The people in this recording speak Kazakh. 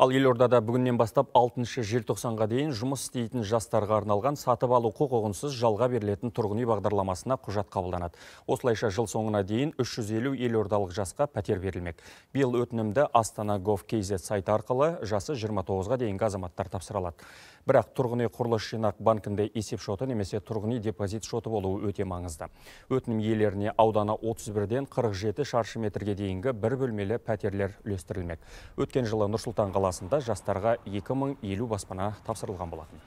Ал елордада бүгіннен бастап 6-шы желтоқсанға дейін жұмыс істейтін жастарға арналған сатып алу құқығынсыз жалға берілетін тұрғын үй бағдарламасына құжат қабылданады. Осылайша жыл соңына дейін 350 елордалық жасқа пәтер берілмек. Биыл өтінімді Астана Гов KZ сайты арқылы жасы 29-ға дейін азаматтар тапсыра алады. Бірақ тұрғын үй құрылыс жинақ банкінде есеп шоты немесе тұрғын үй депозит шоты болуы өте маңызды. Өтінім иелеріне ауданы 31-ден 47 шаршы метрге дейінгі бір бөлмелі пәтерлер үлестірілмек. Өткен жылы Нұрсұлтан қала қаласында жастарға 2050 баспана тапсырылған болатын